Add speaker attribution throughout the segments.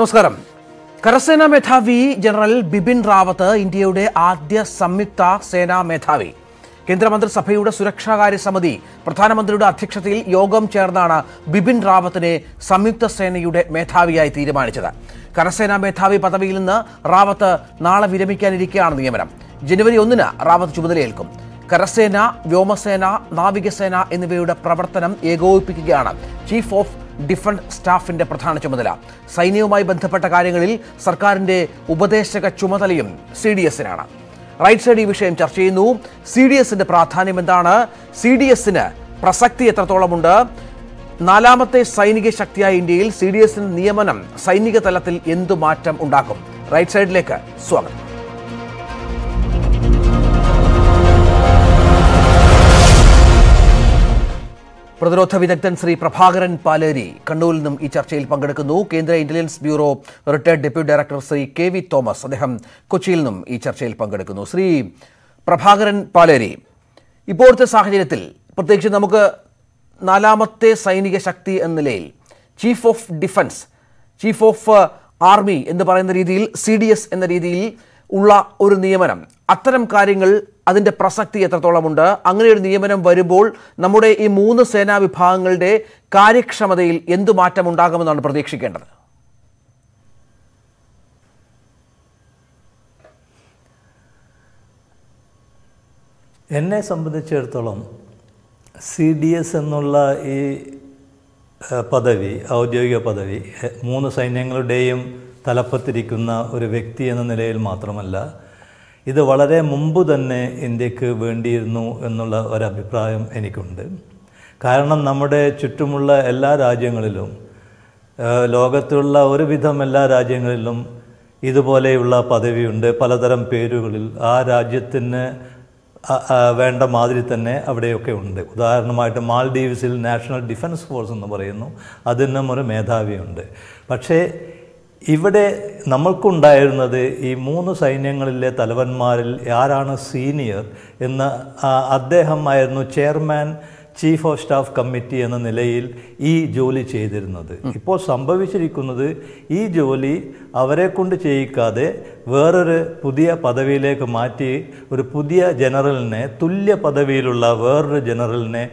Speaker 1: നമസ്കാരം കരസേനാ മേധാവി ജനറൽ ബിപിൻ റാവത്ത് ഇന്ത്യയുടെ ആദ്യ സംയുക്ത സേനാ മേധാവി കേന്ദ്രമന്ത്രിസഭയുടെ സുരക്ഷാകാര്യ സമിതി പ്രധാനമന്ത്രിയുടെ അധ്യക്ഷതയിൽ യോഗം ചേർന്നാണ് ബിപിൻ റാവത്തിനെ സംയുക്ത സേനയുടെ മേധാവിയായി തീരുമാനിച്ചത് കരസേനാ മേധാവി പദവിയിൽ നിന്ന് റാവത്ത് നാളെ വിരമിക്കാനിരിക്കുകയാണ് നിയമനം ജനുവരി ഒന്നിന് റാവത്ത് ചുമതലയേൽക്കും കരസേന വ്യോമസേന നാവികസേന എന്നിവയുടെ പ്രവർത്തനം ഏകോപിപ്പിക്കുകയാണ് ചീഫ് ഓഫ് ഡിഫൻസ് സ്റ്റാഫിന്റെ പ്രധാന ചുമതല സൈന്യവുമായി ബന്ധപ്പെട്ട കാര്യങ്ങളിൽ സർക്കാരിന്റെ ഉപദേശക ചുമതലയും സി ഡി എസിനാണ് റൈറ്റ് സൈഡ് ഈ വിഷയം ചർച്ച ചെയ്യുന്നു സി ഡി എസിന്റെ പ്രാധാന്യം എന്താണ് സി ഡി എസിന് പ്രസക്തി എത്രത്തോളമുണ്ട് നാലാമത്തെ സൈനിക ശക്തിയായ ഇന്ത്യയിൽ സി ഡി എസിന് നിയമനം സൈനിക തലത്തിൽ എന്തു മാറ്റം ഉണ്ടാക്കും റൈറ്റ് സൈഡിലേക്ക് സ്വാഗതം പ്രതിരോധ വിദഗ്ധൻ ശ്രീ പ്രഭാകരൻ പാലേരി കണ്ണൂരിൽ നിന്നും ഈ ചർച്ചയിൽ പങ്കെടുക്കുന്നു കേന്ദ്ര intelligence bureau retired deputy director Shri K V Thomas അദ്ദേഹം കൊച്ചിയിൽ നിന്നും ഈ ചർച്ചയിൽ പങ്കെടുക്കുന്നു ശ്രീ പ്രഭാകരൻ പാലേരി ഇപ്പോഴത്തെ സാഹചര്യത്തിൽ പ്രത്യേകിച്ച് നമുക്ക് നാലാമത്തെ സൈനിക ശക്തി എന്ന നിലയിൽ chief of defence chief of army എന്ന് പറയുന്ന രീതിയിൽ സി എന്ന രീതിയിൽ ഉള്ള ഒരു നിയമനം അത്തരം കാര്യങ്ങൾ അതിൻ്റെ പ്രസക്തി എത്രത്തോളമുണ്ട് അങ്ങനെ ഒരു നിയമനം വരുമ്പോൾ നമ്മുടെ ഈ മൂന്ന് സേനാ വിഭാഗങ്ങളുടെ കാര്യക്ഷമതയിൽ എന്തു മാറ്റം ഉണ്ടാകുമെന്നാണ് പ്രതീക്ഷിക്കേണ്ടത്
Speaker 2: എന്നെ സംബന്ധിച്ചിടത്തോളം സി ഡി എസ് എന്നുള്ള ഈ പദവി ഔദ്യോഗിക പദവി മൂന്ന് സൈന്യങ്ങളുടെയും തലപ്പത്തിരിക്കുന്ന ഒരു വ്യക്തി എന്ന നിലയിൽ മാത്രമല്ല ഇത് വളരെ മുമ്പ് തന്നെ ഇന്ത്യക്ക് വേണ്ടിയിരുന്നു എന്നുള്ള ഒരഭിപ്രായം എനിക്കുണ്ട് കാരണം നമ്മുടെ ചുറ്റുമുള്ള എല്ലാ രാജ്യങ്ങളിലും ലോകത്തുള്ള ഒരുവിധം എല്ലാ രാജ്യങ്ങളിലും ഇതുപോലെയുള്ള പദവിയുണ്ട് പലതരം പേരുകളിൽ ആ രാജ്യത്തിന് വേണ്ട മാതിരി തന്നെ അവിടെയൊക്കെ ഉണ്ട് ഉദാഹരണമായിട്ട് മാൽഡീവ്സിൽ നാഷണൽ ഡിഫൻസ് ഫോഴ്സ് എന്ന് പറയുന്നു അതിനും ഒരു മേധാവിയുണ്ട് പക്ഷേ ഇവിടെ നമ്മൾക്കുണ്ടായിരുന്നത് ഈ മൂന്ന് സൈന്യങ്ങളിലെ തലവന്മാരിൽ ആരാണ് സീനിയർ എന്ന അദ്ദേഹമായിരുന്നു chairman chief of staff committee എന്ന നിലയിൽ ഈ ജോലി ചെയ്തിരുന്നത് ഇപ്പോൾ സംഭവിച്ചിരിക്കുന്നത് ഈ ജോലി അവരെ കൊണ്ട് ചെയ്യിക്കാതെ വേറൊരു പുതിയ പദവിയിലേക്ക് മാറ്റി ഒരു പുതിയ ജനറലിനെ തുല്യ പദവിയിലുള്ള വേറൊരു ജനറലിനെ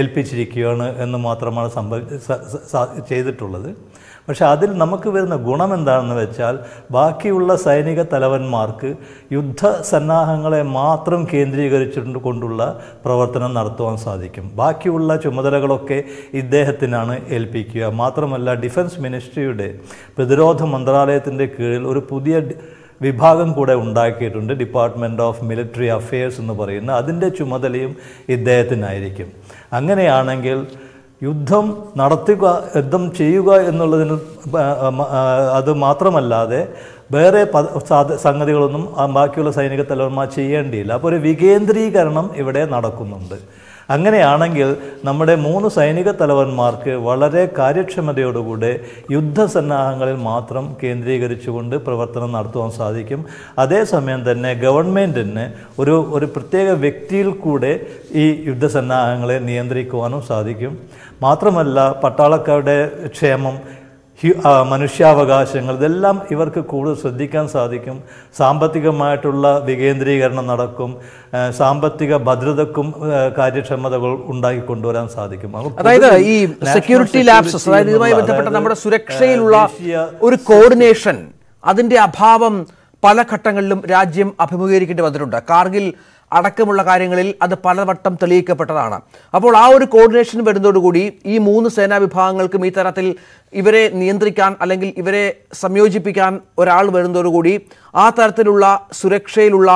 Speaker 2: ഏൽപ്പിച്ചിരിക്കുകയാണ് എന്ന് മാത്രമാണ് സംഭവി ചെയ്തിട്ടുള്ളത് പക്ഷെ അതിൽ നമുക്ക് വരുന്ന ഗുണം എന്താണെന്ന് വെച്ചാൽ ബാക്കിയുള്ള സൈനിക തലവന്മാർക്ക് യുദ്ധ സന്നാഹങ്ങളെ മാത്രം കേന്ദ്രീകരിച്ചിട്ട് കൊണ്ടുള്ള പ്രവർത്തനം നടത്തുവാൻ സാധിക്കും ബാക്കിയുള്ള ചുമതലകളൊക്കെ ഇദ്ദേഹത്തിനാണ് ഏൽപ്പിക്കുക മാത്രമല്ല ഡിഫൻസ് മിനിസ്ട്രിയുടെ പ്രതിരോധ മന്ത്രാലയത്തിൻ്റെ കീഴിൽ ഒരു പുതിയ വിഭാഗം കൂടെ ഉണ്ടാക്കിയിട്ടുണ്ട് ഡിപ്പാർട്ട്മെൻറ്റ് ഓഫ് മിലിറ്ററി അഫയേഴ്സ് എന്ന് പറയുന്ന അതിൻ്റെ ചുമതലയും ഇദ്ദേഹത്തിനായിരിക്കും അങ്ങനെയാണെങ്കിൽ യുദ്ധം നടത്തുക യുദ്ധം ചെയ്യുക എന്നുള്ളതിന് അത് മാത്രമല്ലാതെ വേറെ സംഗതികളൊന്നും ബാക്കിയുള്ള സൈനിക തലവന്മാർ ചെയ്യേണ്ടിയില്ല അപ്പോൾ ഒരു വികേന്ദ്രീകരണം ഇവിടെ നടക്കുന്നുണ്ട് അങ്ങനെയാണെങ്കിൽ നമ്മുടെ മൂന്ന് സൈനിക തലവന്മാർക്ക് വളരെ കാര്യക്ഷമതയോടുകൂടെ യുദ്ധസന്നാഹങ്ങളിൽ മാത്രം കേന്ദ്രീകരിച്ചുകൊണ്ട് പ്രവർത്തനം നടത്തുവാൻ സാധിക്കും അതേസമയം തന്നെ ഗവൺമെൻറ്റിന് ഒരു ഒരു പ്രത്യേക വ്യക്തിയിൽ കൂടെ ഈ യുദ്ധസന്നാഹങ്ങളെ നിയന്ത്രിക്കുവാനും സാധിക്കും മാത്രമല്ല പട്ടാളക്കാരുടെ ക്ഷേമം മനുഷ്യാവകാശങ്ങൾ ഇതെല്ലാം ഇവർക്ക് കൂടുതൽ ശ്രദ്ധിക്കാൻ സാധിക്കും സാമ്പത്തികമായിട്ടുള്ള വികേന്ദ്രീകരണം നടക്കും സാമ്പത്തിക ഭദ്രതക്കും കാര്യക്ഷമതകൾ ഉണ്ടാക്കി കൊണ്ടുവരാൻ സാധിക്കും അതായത് ഈ സെക്യൂരിറ്റി ലാപ്സസ് അതായത് ഇതുമായി ബന്ധപ്പെട്ട നമ്മുടെ
Speaker 1: സുരക്ഷയിലുള്ള ഒരു കോർഡിനേഷൻ അതിന്റെ അഭാവം പല ഘട്ടങ്ങളിലും രാജ്യം അഭിമുഖീകരിക്കേണ്ടി വന്നിട്ടുണ്ട് കാർഗിൽ അടക്കമുള്ള കാര്യങ്ങളിൽ അത് പലവട്ടം തെളിയിക്കപ്പെട്ടതാണ് അപ്പോൾ ആ ഒരു കോർഡിനേഷൻ വരുന്നതോടുകൂടി ഈ മൂന്ന് സേനാ വിഭാഗങ്ങൾക്കും ഈ തരത്തിൽ ഇവരെ നിയന്ത്രിക്കാൻ അല്ലെങ്കിൽ ഇവരെ സംയോജിപ്പിക്കാൻ ഒരാൾ വരുന്നതോടുകൂടി ആ തരത്തിലുള്ള സുരക്ഷയിലുള്ള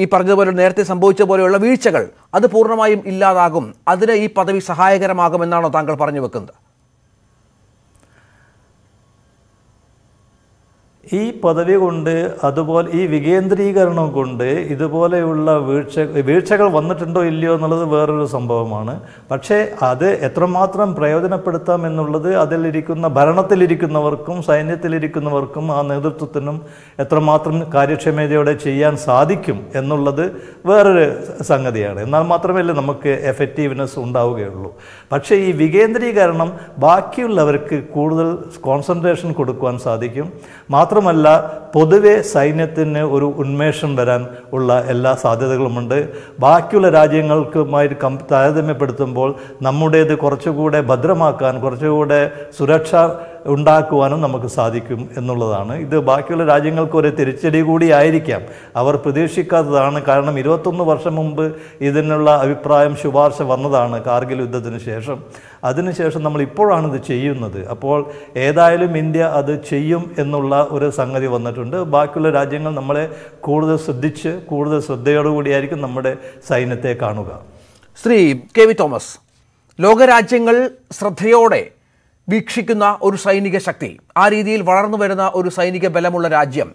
Speaker 1: ഈ പറഞ്ഞതുപോലെ നേരത്തെ സംഭവിച്ച പോലെയുള്ള വീഴ്ചകൾ അത് പൂർണ്ണമായും ഇല്ലാതാകും അതിന് ഈ പദവി സഹായകരമാകുമെന്നാണോ താങ്കൾ പറഞ്ഞു വെക്കുന്നത്
Speaker 2: ഈ പദവി കൊണ്ട് അതുപോലെ ഈ വികേന്ദ്രീകരണം കൊണ്ട് ഇതുപോലെയുള്ള വീഴ്ച വീഴ്ചകൾ വന്നിട്ടുണ്ടോ ഇല്ലയോ എന്നുള്ളത് വേറൊരു സംഭവമാണ് പക്ഷേ അത് എത്രമാത്രം പ്രയോജനപ്പെടുത്താം എന്നുള്ളത് അതിലിരിക്കുന്ന ഭരണത്തിലിരിക്കുന്നവർക്കും സൈന്യത്തിലിരിക്കുന്നവർക്കും ആ നേതൃത്വത്തിനും എത്രമാത്രം കാര്യക്ഷമതയോടെ ചെയ്യാൻ സാധിക്കും എന്നുള്ളത് വേറൊരു സംഗതിയാണ് എന്നാൽ മാത്രമല്ലേ നമുക്ക് എഫക്റ്റീവ്നെസ് ഉണ്ടാവുകയുള്ളൂ പക്ഷേ ഈ വികേന്ദ്രീകരണം ബാക്കിയുള്ളവർക്ക് കൂടുതൽ കോൺസെൻട്രേഷൻ കൊടുക്കുവാൻ സാധിക്കും മാത്രം മാത്രമല്ല പൊതുവെ സൈന്യത്തിന് ഒരു ഉന്മേഷം വരാൻ ഉള്ള എല്ലാ സാധ്യതകളുമുണ്ട് ബാക്കിയുള്ള രാജ്യങ്ങൾക്കുമായി കം താരതമ്യപ്പെടുത്തുമ്പോൾ നമ്മുടേത് കുറച്ചുകൂടെ ഭദ്രമാക്കാൻ കുറച്ചുകൂടെ സുരക്ഷ ഉണ്ടാക്കുവാനും നമുക്ക് സാധിക്കും എന്നുള്ളതാണ് ഇത് ബാക്കിയുള്ള രാജ്യങ്ങൾക്ക് ഒരു തിരിച്ചടി കൂടി ആയിരിക്കാം അവർ പ്രതീക്ഷിക്കാത്തതാണ് കാരണം ഇരുപത്തൊന്ന് വർഷം മുമ്പ് ഇതിനുള്ള അഭിപ്രായം ശുപാർശ വന്നതാണ് കാർഗിൽ യുദ്ധത്തിന് ശേഷം അതിനുശേഷം നമ്മൾ ഇപ്പോഴാണ് ഇത് ചെയ്യുന്നത് അപ്പോൾ ഏതായാലും ഇന്ത്യ അത് ചെയ്യും എന്നുള്ള ഒരു സംഗതി വന്നിട്ടുണ്ട് ബാക്കിയുള്ള രാജ്യങ്ങൾ നമ്മളെ കൂടുതൽ ശ്രദ്ധിച്ച് കൂടുതൽ ശ്രദ്ധയോടുകൂടിയായിരിക്കും നമ്മുടെ സൈന്യത്തെ കാണുക ശ്രീ കെ വി തോമസ് ലോകരാജ്യങ്ങൾ ശ്രദ്ധയോടെ വീക്ഷിക്കുന്ന
Speaker 1: ഒരു സൈനിക ശക്തി ആ രീതിയിൽ വളർന്നു വരുന്ന ഒരു സൈനിക ബലമുള്ള രാജ്യം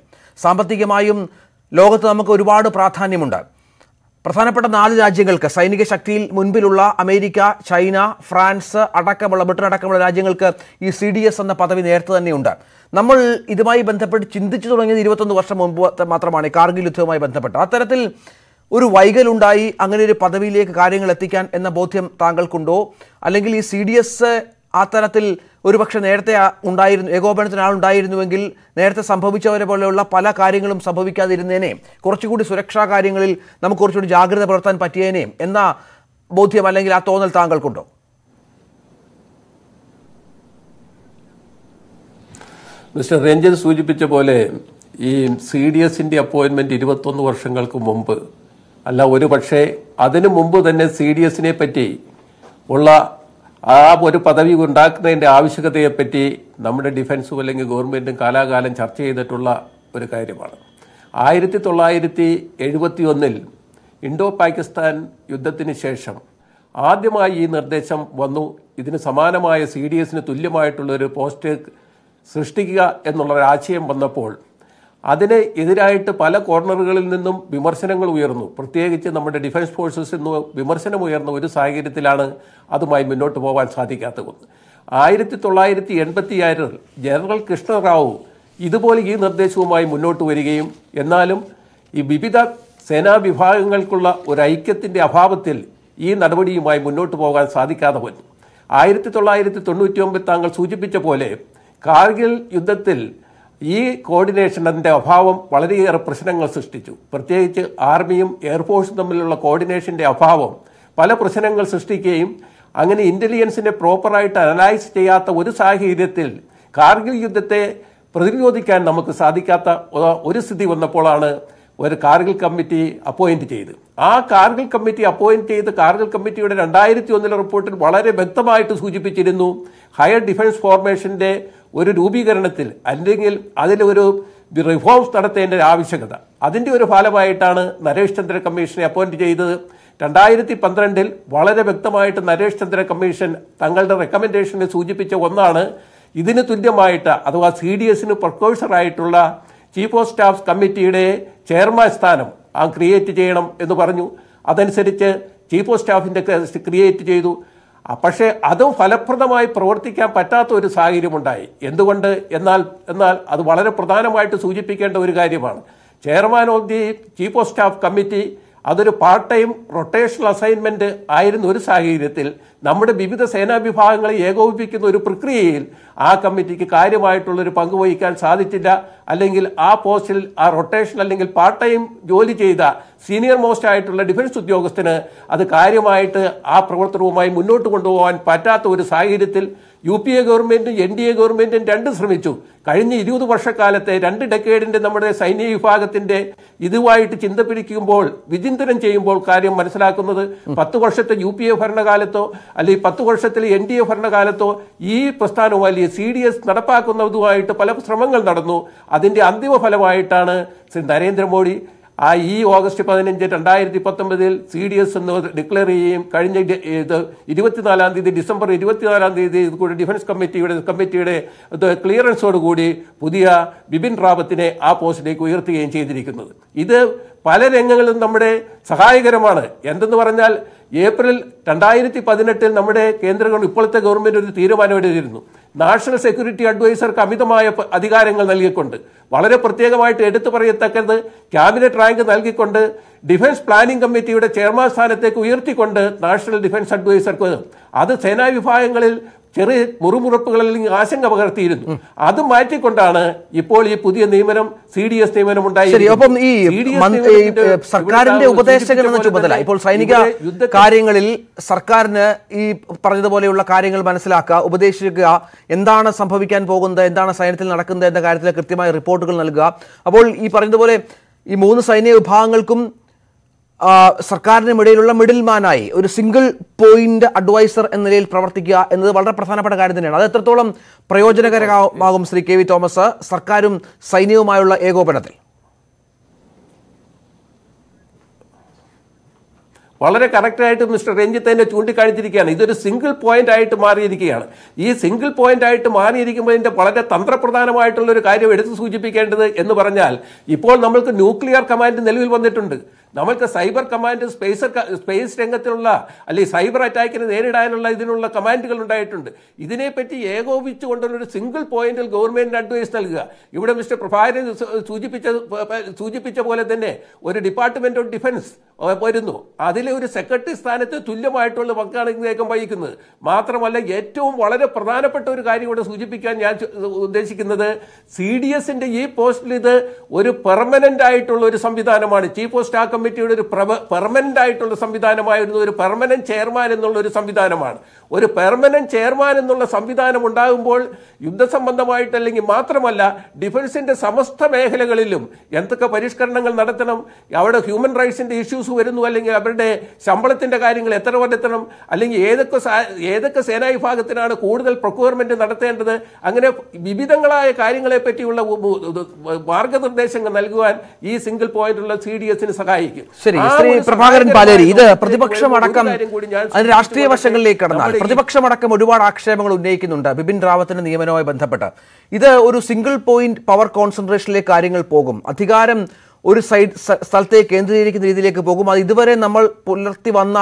Speaker 1: സാമ്പത്തികമായും ലോകത്ത് നമുക്ക് ഒരുപാട് പ്രാധാന്യമുണ്ട് പ്രധാനപ്പെട്ട നാല് രാജ്യങ്ങൾക്ക് സൈനിക ശക്തിയിൽ മുൻപിലുള്ള അമേരിക്ക ചൈന ഫ്രാൻസ് അടക്കമുള്ള ബ്രിട്ടൻ അടക്കമുള്ള രാജ്യങ്ങൾക്ക് ഈ സി ഡി എസ് എന്ന പദവി നേരത്തെ തന്നെയുണ്ട് നമ്മൾ ഇതുമായി ബന്ധപ്പെട്ട് ചിന്തിച്ചു തുടങ്ങിയത് ഇരുപത്തൊന്ന് വർഷം മുമ്പ് മാത്രമാണ് കാർഗിൽ യുദ്ധവുമായി ബന്ധപ്പെട്ട് അത്തരത്തിൽ ഒരു വൈകലുണ്ടായി അങ്ങനെ ഒരു പദവിയിലേക്ക് കാര്യങ്ങൾ എത്തിക്കാൻ എന്ന ബോധ്യം താങ്കൾക്കുണ്ടോ അല്ലെങ്കിൽ ഈ സി ഡി എസ് ആ തരത്തിൽ ഒരുപക്ഷെ നേരത്തെ ഉണ്ടായിരുന്നു ഏകോപനത്തിന് ആളുണ്ടായിരുന്നുവെങ്കിൽ നേരത്തെ സംഭവിച്ചവരെ പോലെയുള്ള പല കാര്യങ്ങളും സംഭവിക്കാതിരുന്നേനെ കുറച്ചുകൂടി സുരക്ഷാ കാര്യങ്ങളിൽ നമുക്ക് കുറച്ചുകൂടി ജാഗ്രത പുലർത്താൻ പറ്റിയേനെ എന്ന ബോധ്യം അല്ലെങ്കിൽ ആ തോന്നൽ താങ്കൾക്കുണ്ടോ
Speaker 3: മിസ്റ്റർ രഞ്ജൻ സൂചിപ്പിച്ച പോലെ ഈ സി ഡി എസിന്റെ അപ്പോയിന്റ്മെന്റ് ഇരുപത്തൊന്ന് വർഷങ്ങൾക്ക് മുമ്പ് അല്ല ഒരു പക്ഷേ അതിനു മുമ്പ് തന്നെ സി ഡി എസിനെ പറ്റി ഉള്ള ആ ഒരു പദവി ഉണ്ടാക്കുന്നതിൻ്റെ ആവശ്യകതയെപ്പറ്റി നമ്മുടെ ഡിഫൻസും അല്ലെങ്കിൽ ഗവൺമെൻറ്റും കാലാകാലം ചർച്ച ചെയ്തിട്ടുള്ള ഒരു കാര്യമാണ് ആയിരത്തി തൊള്ളായിരത്തി എഴുപത്തി ഒന്നിൽ ഇൻഡോ പാകിസ്ഥാൻ യുദ്ധത്തിന് ശേഷം ആദ്യമായി ഈ നിർദ്ദേശം വന്നു ഇതിന് സമാനമായ സി ഡി എസിന് തുല്യമായിട്ടുള്ളൊരു പോസ്റ്റ് സൃഷ്ടിക്കുക എന്നുള്ള വന്നപ്പോൾ അതിന് എതിരായിട്ട് പല കോർണറുകളിൽ നിന്നും വിമർശനങ്ങൾ ഉയർന്നു പ്രത്യേകിച്ച് നമ്മുടെ ഡിഫൻസ് ഫോഴ്സസ് എന്ന് വിമർശനം ഉയർന്ന ഒരു സാഹചര്യത്തിലാണ് അതുമായി മുന്നോട്ട് പോകാൻ സാധിക്കാത്തത് ആയിരത്തി തൊള്ളായിരത്തി എൺപത്തി ആറിൽ ജനറൽ കൃഷ്ണറാവു ഇതുപോലെ ഈ നിർദ്ദേശവുമായി മുന്നോട്ട് വരികയും എന്നാലും ഈ വിവിധ സേനാ വിഭാഗങ്ങൾക്കുള്ള ഒരു ഐക്യത്തിൻ്റെ അഭാവത്തിൽ ഈ നടപടിയുമായി മുന്നോട്ട് പോകാൻ സാധിക്കാതെ പോയി ആയിരത്തി തൊള്ളായിരത്തി തൊണ്ണൂറ്റി ഒമ്പത് താങ്കൾ സൂചിപ്പിച്ച പോലെ കാർഗിൽ യുദ്ധത്തിൽ ഈ കോർഡിനേഷൻ്റെ അഭാവം വളരെയേറെ പ്രശ്നങ്ങൾ സൃഷ്ടിച്ചു പ്രത്യേകിച്ച് ആർമിയും എയർഫോഴ്സും തമ്മിലുള്ള കോർഡിനേഷൻ്റെ അഭാവം പല പ്രശ്നങ്ങൾ സൃഷ്ടിക്കുകയും അങ്ങനെ ഇൻ്റലിജൻസിനെ പ്രോപ്പറായിട്ട് അനലൈസ് ചെയ്യാത്ത ഒരു സാഹചര്യത്തിൽ കാർഗിൽ യുദ്ധത്തെ പ്രതിരോധിക്കാൻ നമുക്ക് സാധിക്കാത്ത ഒരു സ്ഥിതി വന്നപ്പോഴാണ് ഒരു കാർഗിൽ കമ്മിറ്റി അപ്പോയിന്റ് ചെയ്ത് ആ കാർഗിൽ കമ്മിറ്റി അപ്പോയിന്റ് ചെയ്ത് കാർഗിൽ കമ്മിറ്റിയുടെ രണ്ടായിരത്തി ഒന്നിലെ റിപ്പോർട്ടിൽ വളരെ വ്യക്തമായിട്ട് സൂചിപ്പിച്ചിരുന്നു ഹയർ ഡിഫൻസ് ഫോർമേഷന്റെ ഒരു രൂപീകരണത്തിൽ അല്ലെങ്കിൽ അതിലൊരു റിഫോംസ് നടത്തേണ്ട ആവശ്യകത അതിൻ്റെ ഒരു ഫലമായിട്ടാണ് നരേഷ് ചന്ദ്ര കമ്മീഷനെ അപ്പോയിന്റ് ചെയ്തത് രണ്ടായിരത്തി പന്ത്രണ്ടിൽ വളരെ വ്യക്തമായിട്ട് നരേഷ് ചന്ദ്ര കമ്മീഷൻ തങ്ങളുടെ റെക്കമെൻഡേഷനിൽ സൂചിപ്പിച്ച ഒന്നാണ് ഇതിന് തുല്യമായിട്ട് അഥവാ സി ഡി എസിന് പ്രൊക്കോഴ്സറായിട്ടുള്ള ചീഫ് ഓഫ് സ്റ്റാഫ് കമ്മിറ്റിയുടെ ചെയർമാൻ സ്ഥാനം ആ ക്രിയേറ്റ് ചെയ്യണം എന്ന് പറഞ്ഞു അതനുസരിച്ച് ചീഫ് ഓഫ് സ്റ്റാഫിൻ്റെ ക്രിയേറ്റ് ചെയ്തു പക്ഷേ അതും ഫലപ്രദമായി പ്രവർത്തിക്കാൻ പറ്റാത്ത ഒരു സാഹചര്യമുണ്ടായി എന്തുകൊണ്ട് എന്നാൽ എന്നാൽ അത് വളരെ പ്രധാനമായിട്ട് സൂചിപ്പിക്കേണ്ട ഒരു കാര്യമാണ് chairman of the chief of staff committee അതൊരു പാർട്ട് ടൈം റൊട്ടേഷണൽ അസൈൻമെന്റ് ആയിരുന്ന ഒരു സാഹചര്യത്തിൽ നമ്മുടെ വിവിധ സേനാ വിഭാഗങ്ങളെ ഏകോപിപ്പിക്കുന്ന ഒരു പ്രക്രിയയിൽ ആ കമ്മിറ്റിക്ക് കാര്യമായിട്ടുള്ളൊരു പങ്ക് വഹിക്കാൻ സാധിച്ചില്ല അല്ലെങ്കിൽ ആ പോസ്റ്റിൽ ആ റൊട്ടേഷൻ അല്ലെങ്കിൽ പാർട്ട് ടൈം ജോലി ചെയ്ത സീനിയർ മോസ്റ്റ് ആയിട്ടുള്ള ഡിഫൻസ് ഉദ്യോഗസ്ഥന് അത് കാര്യമായിട്ട് ആ പ്രവർത്തനവുമായി മുന്നോട്ട് കൊണ്ടുപോകാൻ പറ്റാത്ത ഒരു സാഹചര്യത്തിൽ യു പി എ ഗവൺമെന്റും എൻ ഡി എ ഗവൺമെന്റും രണ്ടും ശ്രമിച്ചു കഴിഞ്ഞ ഇരുപത് വർഷക്കാലത്തെ രണ്ട് ഡെക്കേഡിന്റെ നമ്മുടെ സൈനിക വിഭാഗത്തിന്റെ ഇതുമായിട്ട് ചിന്ത പിടിക്കുമ്പോൾ വിചിന്തനം ചെയ്യുമ്പോൾ കാര്യം മനസ്സിലാക്കുന്നത് പത്ത് വർഷത്തെ യു പി എ ഭരണകാലത്തോ അല്ലെങ്കിൽ പത്ത് വർഷത്തിലെ എൻ ഡി എ ഭരണകാലത്തോ ഈ പ്രസ്ഥാനവും അല്ലെങ്കിൽ സി ഡി എസ് നടപ്പാക്കുന്നതുമായിട്ട് പല ശ്രമങ്ങൾ നടന്നു അതിന്റെ അന്തിമ ഫലമായിട്ടാണ് ശ്രീ നരേന്ദ്രമോദി ആ ഈ ഓഗസ്റ്റ് പതിനഞ്ച് രണ്ടായിരത്തി പത്തൊമ്പതിൽ സി ഡി എസ് എന്ന് ഡിക്ലെയർ ചെയ്യുകയും കഴിഞ്ഞ ഇത് ഇരുപത്തിനാലാം തീയതി ഡിസംബർ ഇരുപത്തിനാലാം തീയതി ഇതുകൂടി ഡിഫൻസ് കമ്മിറ്റിയുടെ കമ്മിറ്റിയുടെ ക്ലിയറൻസോടുകൂടി പുതിയ ബിപിൻ റാവത്തിനെ ആ പോസ്റ്റിലേക്ക് ഉയർത്തുകയും ചെയ്തിരിക്കുന്നത് ഇത് പല രംഗങ്ങളിലും നമ്മുടെ സഹായകരമാണ് എന്തെന്ന് പറഞ്ഞാൽ ഏപ്രിൽ രണ്ടായിരത്തി പതിനെട്ടിൽ നമ്മുടെ കേന്ദ്ര ഇപ്പോഴത്തെ ഗവൺമെൻറ് ഒരു തീരുമാനം എടുത്തിരുന്നു നാഷണൽ സെക്യൂരിറ്റി അഡ്വൈസർക്ക് അമിതമായ അധികാരങ്ങൾ നൽകിക്കൊണ്ട് വളരെ പ്രത്യേകമായിട്ട് എടുത്തു പറയത്തക്കത് ക്യാബിനറ്റ് റാങ്ക് നൽകിക്കൊണ്ട് ഡിഫൻസ് പ്ലാനിംഗ് കമ്മിറ്റിയുടെ ചെയർമാൻ സ്ഥാനത്തേക്ക് ഉയർത്തിക്കൊണ്ട് നാഷണൽ ഡിഫൻസ് അഡ്വൈസർക്ക് അത് സേനാ വിഭാഗങ്ങളിൽ ചെറിയ അല്ലെങ്കിൽ ആശങ്ക പകർത്തിയിരുന്നു അത് മാറ്റിക്കൊണ്ടാണ് ഇപ്പോൾ ഈ പുതിയ നിയമനം സി ഡി എസ് നിയമനം ഉണ്ടായി
Speaker 1: സർക്കാരിന്റെ ഉപദേശകൻ എന്ന ചുമതല ഇപ്പോൾ സൈനിക യുദ്ധ കാര്യങ്ങളിൽ സർക്കാരിന് ഈ പറഞ്ഞതുപോലെയുള്ള കാര്യങ്ങൾ മനസ്സിലാക്കുക ഉപദേശിക്കുക എന്താണ് സംഭവിക്കാൻ പോകുന്നത് എന്താണ് സൈന്യത്തിൽ നടക്കുന്നത് എന്ന കാര്യത്തിൽ കൃത്യമായ റിപ്പോർട്ടുകൾ നൽകുക അപ്പോൾ ഈ പറഞ്ഞതുപോലെ ഈ മൂന്ന് സൈനിക വിഭാഗങ്ങൾക്കും സർക്കാരിനും ഇടയിലുള്ള മിഡിൽമാനായി ഒരു സിംഗിൾ പോയിന്റ് അഡ്വൈസർ എന്ന നിലയിൽ പ്രവർത്തിക്കുക എന്നത് വളരെ പ്രധാനപ്പെട്ട കാര്യം തന്നെയാണ് അത് എത്രത്തോളം പ്രയോജനകരമാകും ശ്രീ കെ വി തോമസ് സർക്കാരും സൈന്യവുമായുള്ള ഏകോപനത്തിൽ
Speaker 3: വളരെ കറക്റ്റായിട്ട് മിസ്റ്റർ രഞ്ജിത്ത് തന്നെ ചൂണ്ടിക്കാണിച്ചിരിക്കുകയാണ് ഇതൊരു സിംഗിൾ പോയിന്റ് ആയിട്ട് മാറിയിരിക്കുകയാണ് ഈ സിംഗിൾ പോയിന്റ് ആയിട്ട് മാറിയിരിക്കുമ്പോൾ വളരെ തന്ത്രപ്രധാനമായിട്ടുള്ള ഒരു കാര്യം എടുത്തു സൂചിപ്പിക്കേണ്ടത് എന്ന് പറഞ്ഞാൽ ഇപ്പോൾ നമ്മൾക്ക് ന്യൂക്ലിയർ കമാൻഡ് നിലവിൽ വന്നിട്ടുണ്ട് നമ്മൾക്ക് സൈബർ കമാൻഡ് സ്പേസ് സ്പേസ് രംഗത്തിലുള്ള അല്ലെങ്കിൽ സൈബർ അറ്റാക്കിനെ നേരിടാനുള്ള ഇതിനുള്ള കമാൻഡുകൾ ഉണ്ടായിട്ടുണ്ട് ഇതിനെപ്പറ്റി ഏകോപിച്ചു കൊണ്ടുള്ള ഒരു സിംഗിൾ പോയിന്റിൽ ഗവൺമെന്റിന് അഡ്വൈസ് നൽകുക ഇവിടെ മിസ്റ്റർ പ്രഭാകരൻ സൂചിപ്പിച്ച സൂചിപ്പിച്ച പോലെ തന്നെ ഒരു ഡിപ്പാർട്ട്മെന്റ് ഓഫ് ഡിഫൻസ് വരുന്നു അതിലെ ഒരു സെക്രട്ടറി സ്ഥാനത്ത് തുല്യമായിട്ടുള്ള പങ്കാണ് ഇദ്ദേഹം വഹിക്കുന്നത് മാത്രമല്ല ഏറ്റവും വളരെ പ്രധാനപ്പെട്ട ഒരു കാര്യം ഇവിടെ സൂചിപ്പിക്കാൻ ഞാൻ ഉദ്ദേശിക്കുന്നത് സി ഡി എസിൻ്റെ ഈ പോസ്റ്റിൽ ഇത് ഒരു പെർമനൻ്റ് ആയിട്ടുള്ള ഒരു സംവിധാനമാണ് ചീഫ് ഓഫ് സ്റ്റാഫ് കമ്മിറ്റിയുടെ ഒരു പെർമനൻ്റ് ആയിട്ടുള്ള സംവിധാനമായിരുന്നു ഒരു പെർമനൻ്റ് ചെയർമാൻ എന്നുള്ള ഒരു സംവിധാനമാണ് ഒരു പെർമനൻ്റ് ചെയർമാൻ എന്നുള്ള സംവിധാനം ഉണ്ടാകുമ്പോൾ യുദ്ധസംബന്ധമായിട്ടല്ലെങ്കിൽ മാത്രമല്ല ഡിഫൻസിൻ്റെ സമസ്ത മേഖലകളിലും എന്തൊക്കെ പരിഷ്കരണങ്ങൾ നടത്തണം അവിടെ ഹ്യൂമൻ റൈറ്റ്സിൻ്റെ ഇഷ്യൂസ് ന്യൂസ് വരുന്നു അല്ലെങ്കിൽ അവരുടെ ശമ്പളത്തിൻ്റെ കാര്യങ്ങൾ എത്ര വർദ്ധനം അല്ലെങ്കിൽ ഏതൊക്കെ ഏതൊക്കെ സേനാ വിഭാഗത്തിനാണ് കൂടുതൽ പ്രൊക്യൂർമെൻറ്റ് നടത്തേണ്ടത് അങ്ങനെ വിവിധങ്ങളായ കാര്യങ്ങളെ പറ്റിയുള്ള മാർഗനിർദ്ദേശങ്ങൾ നൽകുവാൻ ഈ സിംഗിൾ പോയിന്റുള്ള സി ഡി എസിന് സഹായിക്കും ശരി ശ്രീ പ്രഭാകരൻ പാലേരി ഇത് പ്രതിപക്ഷമടക്കം രാഷ്ട്രീയ
Speaker 1: വശങ്ങളിലേക്ക് കടന്നാൽ അടക്കം ഒരുപാട് ആക്ഷേപങ്ങൾ ഉന്നയിക്കുന്നുണ്ട് ബിപിൻ റാവത്തിന്റെ നിയമനവുമായി ബന്ധപ്പെട്ട് ഇത് ഒരു സിംഗിൾ പോയിന്റ് പവർ കോൺസെൻട്രേഷനിലേക്ക് കാര്യങ്ങൾ പോകും അധികാരം ഒരു സൈഡ് സ്ഥലത്തെ കേന്ദ്രീകരിക്കുന്ന രീതിയിലേക്ക് പോകും അത് ഇതുവരെ നമ്മൾ പുലർത്തി വന്ന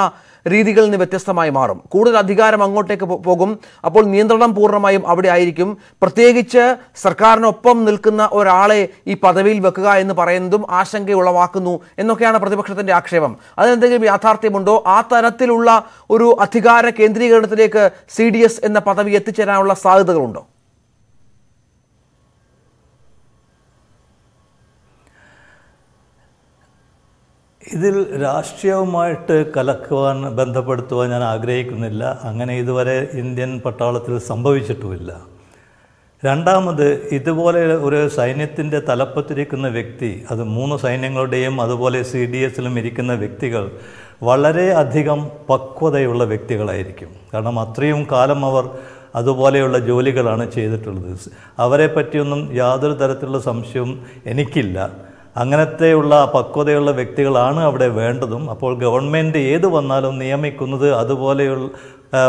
Speaker 1: രീതികളിൽ നിന്ന് വ്യത്യസ്തമായി മാറും കൂടുതൽ അധികാരം അങ്ങോട്ടേക്ക് പോകും അപ്പോൾ നിയന്ത്രണം പൂർണ്ണമായും അവിടെ ആയിരിക്കും പ്രത്യേകിച്ച് സർക്കാരിനൊപ്പം നിൽക്കുന്ന ഒരാളെ ഈ പദവിയിൽ വെക്കുക എന്ന് പറയുന്നതും ആശങ്കയുളവാക്കുന്നു എന്നൊക്കെയാണ് പ്രതിപക്ഷത്തിൻ്റെ ആക്ഷേപം അതിനെന്തെങ്കിലും യാഥാർത്ഥ്യമുണ്ടോ ആ തരത്തിലുള്ള ഒരു അധികാര കേന്ദ്രീകരണത്തിലേക്ക് സി എന്ന പദവി എത്തിച്ചേരാനുള്ള സാധ്യതകളുണ്ടോ
Speaker 2: ഇതിൽ രാഷ്ട്രീയവുമായിട്ട് കലക്കുവാൻ ബന്ധപ്പെടുത്തുവാൻ ഞാൻ ആഗ്രഹിക്കുന്നില്ല അങ്ങനെ ഇതുവരെ ഇന്ത്യൻ പട്ടാളത്തിൽ സംഭവിച്ചിട്ടുമില്ല രണ്ടാമത് ഇതുപോലെ ഒരു സൈന്യത്തിൻ്റെ തലപ്പത്തിരിക്കുന്ന വ്യക്തി അത് മൂന്ന് സൈന്യങ്ങളുടെയും അതുപോലെ സി ഡി എസിലും ഇരിക്കുന്ന വ്യക്തികൾ വളരെ അധികം പക്വതയുള്ള വ്യക്തികളായിരിക്കും കാരണം അത്രയും കാലം അവർ അതുപോലെയുള്ള ജോലികളാണ് ചെയ്തിട്ടുള്ളത് അവരെ പറ്റിയൊന്നും യാതൊരു തരത്തിലുള്ള സംശയവും എനിക്കില്ല അങ്ങനത്തെയുള്ള പക്വതയുള്ള വ്യക്തികളാണ് അവിടെ വേണ്ടതും അപ്പോൾ ഗവൺമെൻറ് ഏത് വന്നാലും നിയമിക്കുന്നത് അതുപോലെയുള്ള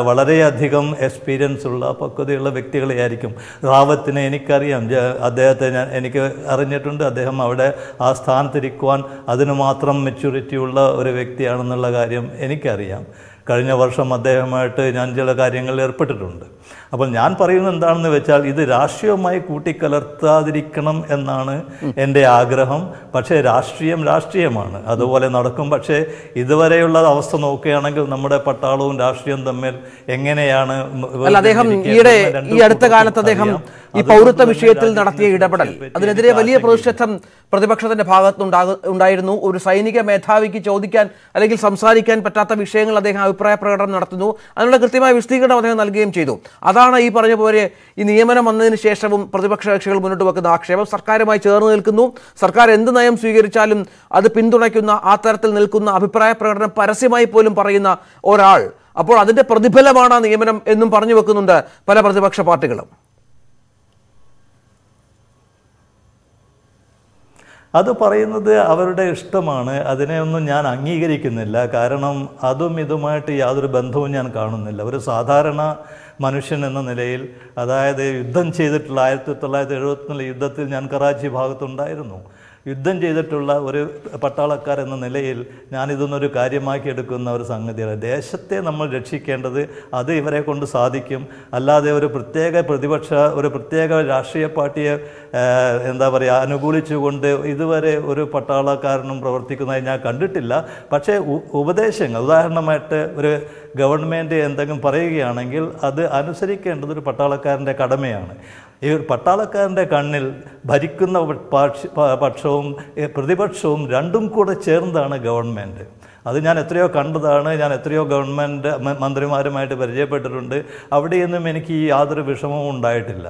Speaker 2: വളരെയധികം എക്സ്പീരിയൻസ് ഉള്ള പക്വതയുള്ള വ്യക്തികളെ ആയിരിക്കും റാവത്തിനെ എനിക്കറിയാം അദ്ദേഹത്തെ ഞാൻ എനിക്ക് അറിഞ്ഞിട്ടുണ്ട് അദ്ദേഹം അവിടെ ആ സ്ഥാനത്തിരിക്കുവാൻ അതിനു മാത്രം മെച്യൂരിറ്റി ഉള്ള ഒരു വ്യക്തിയാണെന്നുള്ള കാര്യം എനിക്കറിയാം കഴിഞ്ഞ വർഷം അദ്ദേഹമായിട്ട് ഞാൻ ചില കാര്യങ്ങളിൽ ഏർപ്പെട്ടിട്ടുണ്ട് അപ്പോൾ ഞാൻ പറയുന്നത് എന്താണെന്ന് വെച്ചാൽ ഇത് രാഷ്ട്രീയവുമായി കൂട്ടിക്കലർത്താതിരിക്കണം എന്നാണ് എൻ്റെ ആഗ്രഹം പക്ഷേ രാഷ്ട്രീയം രാഷ്ട്രീയമാണ് അതുപോലെ നടക്കും പക്ഷേ ഇതുവരെയുള്ള അവസ്ഥ നോക്കുകയാണെങ്കിൽ നമ്മുടെ പട്ടാളവും രാഷ്ട്രീയവും തമ്മിൽ എങ്ങനെയാണ് അദ്ദേഹം ഈയിടെ ഈ അടുത്ത കാലത്ത് അദ്ദേഹം
Speaker 1: ഈ പൗരത്വ വിഷയത്തിൽ നടത്തിയ ഇടപെടൽ അതിനെതിരെ വലിയ പ്രതിഷേധം പ്രതിപക്ഷത്തിന്റെ ഭാഗത്ത് ഉണ്ടായിരുന്നു ഒരു സൈനിക മേധാവിക്ക് ചോദിക്കാൻ അല്ലെങ്കിൽ സംസാരിക്കാൻ പറ്റാത്ത വിഷയങ്ങൾ അദ്ദേഹം അഭിപ്രായ പ്രകടനം നടത്തുന്നു അതിനുള്ള കൃത്യമായ വിശദീകരണം അദ്ദേഹം നൽകുകയും ചെയ്തു അതാണ് ഈ പറഞ്ഞ പോലെ ഈ നിയമനം വന്നതിന് ശേഷവും പ്രതിപക്ഷ കക്ഷികൾ മുന്നോട്ട് വെക്കുന്ന ആക്ഷേപം സർക്കാരുമായി ചേർന്ന് നിൽക്കുന്നു സർക്കാർ എന്ത് നയം സ്വീകരിച്ചാലും അത് പിന്തുണയ്ക്കുന്ന ആ തരത്തിൽ നിൽക്കുന്ന അഭിപ്രായ പ്രകടനം പരസ്യമായി പോലും പറയുന്ന ഒരാൾ അപ്പോൾ അതിൻ്റെ പ്രതിഫലമാണ് നിയമനം എന്നും പറഞ്ഞു വെക്കുന്നുണ്ട് പല പ്രതിപക്ഷ പാർട്ടികളും
Speaker 2: അത് പറയുന്നത് അവരുടെ ഇഷ്ടമാണ് അതിനെ ഒന്നും ഞാൻ അംഗീകരിക്കുന്നില്ല കാരണം അതും ഇതുമായിട്ട് യാതൊരു ബന്ധവും ഞാൻ കാണുന്നില്ല ഒരു സാധാരണ മനുഷ്യൻ എന്ന നിലയിൽ അതായത് യുദ്ധം ചെയ്തിട്ടുള്ള ആയിരത്തി തൊള്ളായിരത്തി എഴുപത്തിനാല് യുദ്ധത്തിൽ ഞാൻ കറാച്ചി ഭാഗത്തുണ്ടായിരുന്നു യുദ്ധം ചെയ്തിട്ടുള്ള ഒരു പട്ടാളക്കാർ എന്ന നിലയിൽ ഞാനിതൊന്നൊരു കാര്യമാക്കി എടുക്കുന്ന ഒരു സംഗതിയാണ് ദേശത്തെ നമ്മൾ രക്ഷിക്കേണ്ടത് അത് ഇവരെ കൊണ്ട് സാധിക്കും അല്ലാതെ ഒരു പ്രത്യേക പ്രതിപക്ഷ ഒരു പ്രത്യേക രാഷ്ട്രീയ പാർട്ടിയെ എന്താ പറയുക അനുകൂലിച്ചുകൊണ്ട് ഇതുവരെ ഒരു പട്ടാളക്കാരനും പ്രവർത്തിക്കുന്നതായി ഞാൻ കണ്ടിട്ടില്ല പക്ഷേ ഉപദേശങ്ങൾ ഉദാഹരണമായിട്ട് ഒരു ഗവൺമെൻറ് എന്തെങ്കിലും പറയുകയാണെങ്കിൽ അത് അനുസരിക്കേണ്ടത് ഒരു പട്ടാളക്കാരൻ്റെ കടമയാണ് ഈ പട്ടാളക്കാരൻ്റെ കണ്ണിൽ ഭരിക്കുന്ന പക്ഷവും പ്രതിപക്ഷവും രണ്ടും കൂടെ ചേർന്നതാണ് ഗവൺമെൻറ് അത് ഞാൻ എത്രയോ കണ്ടതാണ് ഞാൻ എത്രയോ ഗവൺമെൻറ് മന്ത്രിമാരുമായിട്ട് പരിചയപ്പെട്ടിട്ടുണ്ട് അവിടെയൊന്നും എനിക്ക് യാതൊരു വിഷമവും ഉണ്ടായിട്ടില്ല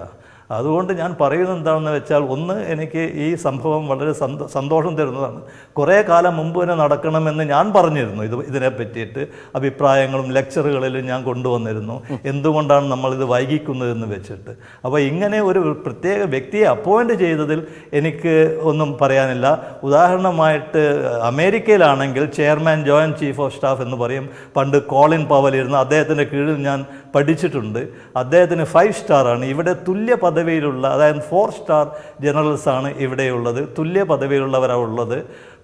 Speaker 2: അതുകൊണ്ട് ഞാൻ പറയുന്നത് എന്താണെന്ന് വെച്ചാൽ ഒന്ന് എനിക്ക് ഈ സംഭവം വളരെ സന്തോഷം തരുന്നതാണ് കുറേ കാലം മുമ്പ് തന്നെ നടക്കണമെന്ന് ഞാൻ പറഞ്ഞിരുന്നു ഇത് ഇതിനെ പറ്റിയിട്ട് അഭിപ്രായങ്ങളും ലെക്ചറുകളിലും ഞാൻ കൊണ്ടുവന്നിരുന്നു എന്തുകൊണ്ടാണ് നമ്മളിത് വൈകിക്കുന്നതെന്ന് വെച്ചിട്ട് അപ്പോൾ ഇങ്ങനെ ഒരു പ്രത്യേക വ്യക്തിയെ അപ്പോയിൻ്റ് ചെയ്തതിൽ എനിക്ക് ഒന്നും പറയാനില്ല ഉദാഹരണമായിട്ട് അമേരിക്കയിലാണെങ്കിൽ chairman joint chief of staff എന്ന് പറയും പണ്ട് കോളിൻ പവൽ ഇരുന്ന് അദ്ദേഹത്തിൻ്റെ കീഴിൽ ഞാൻ പഠിച്ചിട്ടുണ്ട് അദ്ദേഹത്തിന് ഫൈവ് സ്റ്റാറാണ് ഇവിടെ തുല്യ പദവിയിലുള്ള അതായത് ഫോർ സ്റ്റാർ ജനറൽസാണ് ഇവിടെയുള്ളത് തുല്യ പദവിയിലുള്ളവരാണ് ഉള്ളത്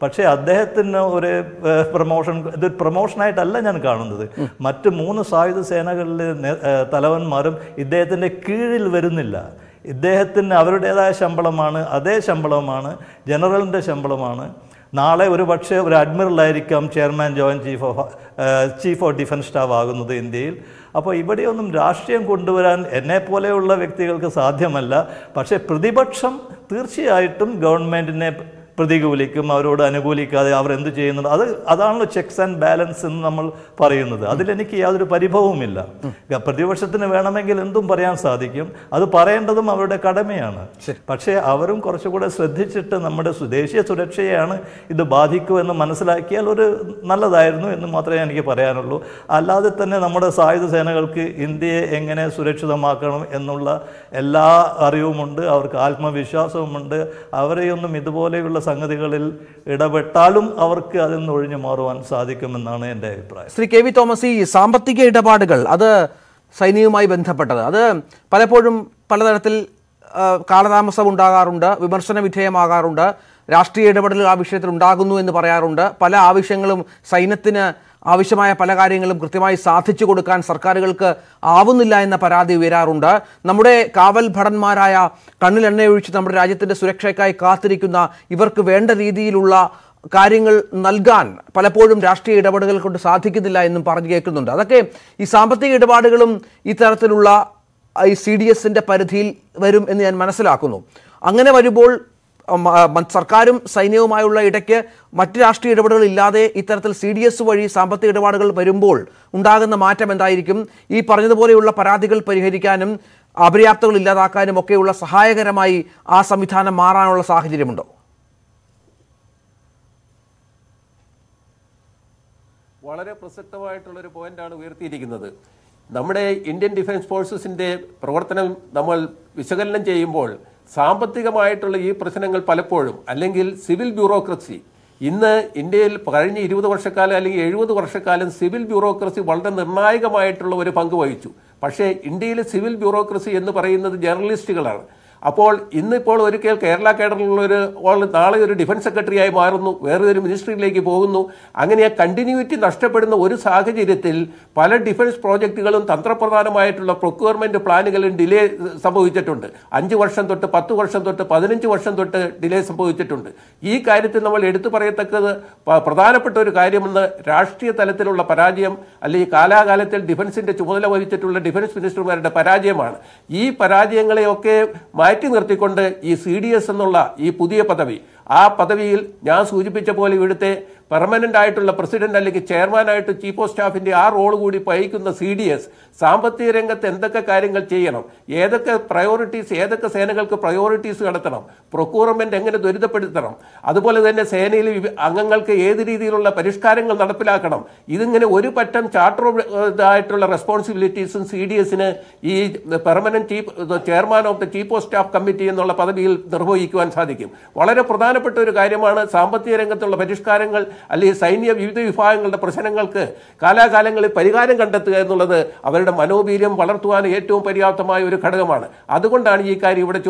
Speaker 2: പക്ഷേ അദ്ദേഹത്തിന് ഒരു പ്രൊമോഷൻ ഇതൊരു പ്രൊമോഷനായിട്ടല്ല ഞാൻ കാണുന്നത് മറ്റ് മൂന്ന് സായുധ സേനകളിലെ തലവന്മാരും ഇദ്ദേഹത്തിൻ്റെ കീഴിൽ വരുന്നില്ല ഇദ്ദേഹത്തിന് അവരുടേതായ ശമ്പളമാണ് അതേ ശമ്പളമാണ് ജനറലിൻ്റെ ശമ്പളമാണ് നാളെ ഒരു പക്ഷേ ഒരു അഡ്മിറലായിരിക്കാം chairman join chief of chief of defence staff ആകുന്നത് ഇന്ത്യയിൽ അപ്പോൾ ഇവിടെയൊന്നും രാഷ്ട്രീയം കൊണ്ടുവരാൻ എന്നെ പോലെയുള്ള വ്യക്തികൾക്ക് സാധ്യമല്ല പക്ഷേ പ്രതിപക്ഷം തീർച്ചയായിട്ടും ഗവൺമെൻറ്റിനെ പ്രതികൂലിക്കും അവരോട് അനുകൂലിക്കാതെ അവർ എന്ത് ചെയ്യുന്നുണ്ട് അത് അതാണല്ലോ ചെക്സ് ആൻഡ് ബാലൻസ് എന്ന് നമ്മൾ പറയുന്നത് അതിലെനിക്ക് യാതൊരു പരിഭവവുമില്ല പ്രതിപക്ഷത്തിന് വേണമെങ്കിൽ എന്തും പറയാൻ സാധിക്കും അത് പറയേണ്ടതും അവരുടെ കടമയാണ് പക്ഷേ അവരും കുറച്ചുകൂടെ ശ്രദ്ധിച്ചിട്ട് നമ്മുടെ ദേശീയ സുരക്ഷയാണ് ഇത് ബാധിക്കൂ എന്ന് മനസ്സിലാക്കിയാൽ ഒരു നല്ലതായിരുന്നു എന്ന് മാത്രമേ എനിക്ക് പറയാനുള്ളൂ അല്ലാതെ തന്നെ നമ്മുടെ സായുധ സേനകൾക്ക് ഇന്ത്യയെ എങ്ങനെ സുരക്ഷിതമാക്കണം എന്നുള്ള എല്ലാ അറിവുമുണ്ട് അവർക്ക് ആത്മവിശ്വാസവുമുണ്ട് അവരെയൊന്നും ഇതുപോലെയുള്ള സംഗതികളിൽ ഇടപെട്ടാലും അവർക്ക് അതിൽ നിന്ന് ഒഴിഞ്ഞു മാറുവാൻ സാധിക്കുമെന്നാണ് എൻ്റെ അഭിപ്രായം ശ്രീ കെ വി തോമസ് ഈ സാമ്പത്തിക ഇടപാടുകൾ അത് സൈനികവുമായി ബന്ധപ്പെട്ടത് അത് പലപ്പോഴും പലതരത്തിൽ
Speaker 1: കാലതാമസം ഉണ്ടാകാറുണ്ട് വിമർശന വിധേയമാകാറുണ്ട് രാഷ്ട്രീയ ഇടപെടലുകൾ ആ വിഷയത്തിൽ ഉണ്ടാകുന്നു എന്ന് പറയാറുണ്ട് പല ആവശ്യങ്ങളും സൈന്യത്തിന് ആവശ്യമായ പല കാര്യങ്ങളും കൃത്യമായി സാധിച്ചു കൊടുക്കാൻ സർക്കാരുകൾക്ക് ആവുന്നില്ല എന്ന പരാതി ഉയരാറുണ്ട് നമ്മുടെ കാവൽ ഭടന്മാരായ കണ്ണിലെണ്ണയൊഴിച്ച് നമ്മുടെ രാജ്യത്തിൻ്റെ സുരക്ഷയ്ക്കായി കാത്തിരിക്കുന്ന ഇവർക്ക് വേണ്ട രീതിയിലുള്ള കാര്യങ്ങൾ നൽകാൻ പലപ്പോഴും രാഷ്ട്രീയ ഇടപെടലുകൾ കൊണ്ട് സാധിക്കുന്നില്ല എന്നും പറഞ്ഞു കേൾക്കുന്നുണ്ട് അതൊക്കെ ഈ സാമ്പത്തിക ഇടപാടുകളും തരത്തിലുള്ള ഈ സി ഡി എസിൻ്റെ പരിധിയിൽ വരും എന്ന് ഞാൻ മനസ്സിലാക്കുന്നു അങ്ങനെ വരുമ്പോൾ സർക്കാരും സൈന്യവുമായുള്ള ഇടയ്ക്ക് മറ്റ് രാഷ്ട്രീയ ഇടപെടുകൾ ഇല്ലാതെ ഇത്തരത്തിൽ സി ഡി എസ് വഴി സാമ്പത്തിക ഇടപാടുകൾ വരുമ്പോൾ ഉണ്ടാകുന്ന മാറ്റം എന്തായിരിക്കും ഈ പറഞ്ഞതുപോലെയുള്ള പരാതികൾ പരിഹരിക്കാനും അപര്യാപ്തകൾ ഇല്ലാതാക്കാനും ഒക്കെയുള്ള സഹായകരമായി ആ സംവിധാനം മാറാനുള്ള സാഹചര്യമുണ്ടോ
Speaker 3: വളരെ ഒരു പോയിന്റാണ് ഉയർത്തിയിരിക്കുന്നത് നമ്മുടെ ഇന്ത്യൻ ഡിഫൻസ് ഫോഴ്സസിന്റെ പ്രവർത്തനം നമ്മൾ വിശകലനം ചെയ്യുമ്പോൾ സാമ്പത്തികമായിട്ടുള്ള ഈ പ്രശ്നങ്ങൾ പലപ്പോഴും അല്ലെങ്കിൽ സിവിൽ ബ്യൂറോക്രസി ഇന്ന് ഇന്ത്യയിൽ കഴിഞ്ഞ ഇരുപത് വർഷക്കാലം അല്ലെങ്കിൽ എഴുപത് വർഷക്കാലം സിവിൽ ബ്യൂറോക്രസി വളരെ നിർണായകമായിട്ടുള്ള ഒരു പങ്ക് വഹിച്ചു പക്ഷേ ഇന്ത്യയിലെ സിവിൽ ബ്യൂറോക്രസി എന്ന് പറയുന്നത് ജേർണലിസ്റ്റുകളാണ് അപ്പോൾ ഇന്നിപ്പോൾ ഒരിക്കൽ കേരള കേഡറിലുള്ള ഒരു നാളെ ഒരു ഡിഫൻസ് സെക്രട്ടറിയായി മാറുന്നു വേറെ ഒരു മിനിസ്ട്രിയിലേക്ക് പോകുന്നു അങ്ങനെ ആ കണ്ടിന്യൂറ്റി നഷ്ടപ്പെടുന്ന ഒരു സാഹചര്യത്തിൽ പല ഡിഫൻസ് പ്രോജക്റ്റുകളും തന്ത്രപ്രധാനമായിട്ടുള്ള പ്രൊക്യൂർമെൻറ്റ് പ്ലാനുകളും ഡിലേ സംഭവിച്ചിട്ടുണ്ട് അഞ്ച് വർഷം തൊട്ട് പത്ത് വർഷം തൊട്ട് പതിനഞ്ച് വർഷം തൊട്ട് ഡിലേ സംഭവിച്ചിട്ടുണ്ട് ഈ കാര്യത്തിൽ നമ്മൾ എടുത്തു പറയത്തക്കത് പ്രധാനപ്പെട്ട ഒരു കാര്യമെന്ന് രാഷ്ട്രീയ തലത്തിലുള്ള പരാജയം അല്ലെങ്കിൽ കാലാകാലത്തിൽ ഡിഫൻസിൻ്റെ ചുമതല വഹിച്ചിട്ടുള്ള ഡിഫൻസ് മിനിസ്റ്റർമാരുടെ പരാജയമാണ് ഈ പരാജയങ്ങളെയൊക്കെ മാറ്റി നിർത്തിക്കൊണ്ട് ഈ സി ഡി എസ് എന്നുള്ള ഈ പുതിയ പദവി ആ പദവിയിൽ ഞാൻ സൂചിപ്പിച്ച പോലെ ഇവിടുത്തെ പെർമനന്റ് ആയിട്ടുള്ള പ്രസിഡന്റ് അല്ലെങ്കിൽ ചെയർമാനായിട്ട് ചീഫ് ഓഫ് സ്റ്റാഫിന്റെ ആ റോൾ കൂടി വഹിക്കുന്ന സി ഡി എസ് സാമ്പത്തിക രംഗത്ത് എന്തൊക്കെ കാര്യങ്ങൾ ചെയ്യണം ഏതൊക്കെ പ്രയോറിറ്റീസ് ഏതൊക്കെ സേനകൾക്ക് പ്രയോറിറ്റീസ് കടത്തണം പ്രൊക്യൂർമെന്റ് എങ്ങനെ ദുരിതപ്പെടുത്തണം അതുപോലെ തന്നെ സേനയിൽ അംഗങ്ങൾക്ക് ഏത് രീതിയിലുള്ള പരിഷ്കാരങ്ങൾ നടപ്പിലാക്കണം ഇതിങ്ങനെ ഒരു പറ്റം ചാർട്ടർ ഇതായിട്ടുള്ള റെസ്പോൺസിബിലിറ്റീസും സി ഡി എസിന് ഈ permanent chief chairman of the chief of staff committee എന്നുള്ള പദവിയിൽ നിർവഹിക്കുവാൻ സാധിക്കും വളരെ പ്രധാനപ്പെട്ട ഒരു കാര്യമാണ് സാമ്പത്തിക രംഗത്തുള്ള പരിഷ്കാരങ്ങൾ അല്ലെങ്കിൽ സൈനിക വിവിധ വിഭാഗങ്ങളുടെ പ്രശ്നങ്ങൾക്ക് കാലാകാലങ്ങളിൽ പരിഹാരം കണ്ടെത്തുക എന്നുള്ളത് അവരുടെ മനോവീര്യം വളർത്തുവാൻ ഏറ്റവും പര്യാപ്തമായ ഒരു ഘടകമാണ് അതുകൊണ്ടാണ് ഈ കാര്യം ഇവിടെ